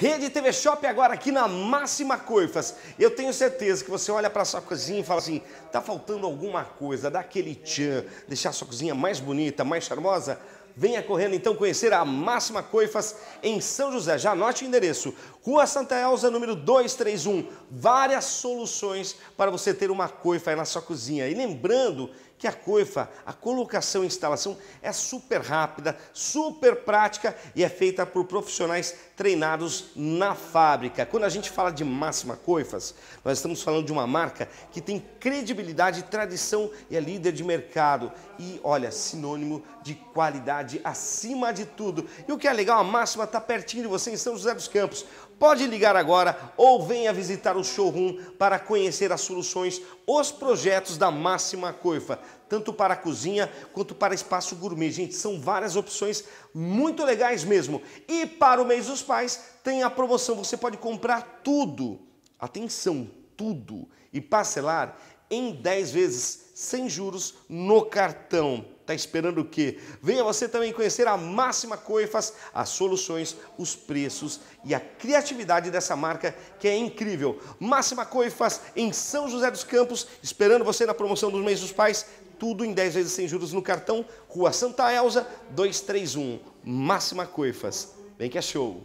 Rede TV Shop agora aqui na Máxima Coifas. Eu tenho certeza que você olha para sua cozinha e fala assim: tá faltando alguma coisa, dá aquele tchan, deixar a sua cozinha mais bonita, mais charmosa. Venha correndo então conhecer a Máxima Coifas em São José. Já anote o endereço. Rua Santa Elza, número 231. Várias soluções para você ter uma coifa aí na sua cozinha. E lembrando que a coifa, a colocação e instalação é super rápida, super prática e é feita por profissionais treinados na fábrica. Quando a gente fala de Máxima Coifas, nós estamos falando de uma marca que tem credibilidade, tradição e é líder de mercado. E olha, sinônimo de qualidade acima de tudo. E o que é legal, a máxima está pertinho de você em São José dos Campos. Pode ligar agora ou venha visitar o showroom para conhecer as soluções, os projetos da Máxima Coifa, tanto para a cozinha quanto para espaço gourmet. Gente, são várias opções muito legais mesmo. E para o mês dos pais, tem a promoção, você pode comprar tudo. Atenção, tudo e parcelar em 10 vezes sem juros no cartão. Tá esperando o quê? Venha você também conhecer a Máxima Coifas, as soluções, os preços e a criatividade dessa marca que é incrível. Máxima Coifas em São José dos Campos, esperando você na promoção dos mês dos pais, tudo em 10 vezes sem juros no cartão, Rua Santa Elza, 231. Máxima Coifas. Vem que é show!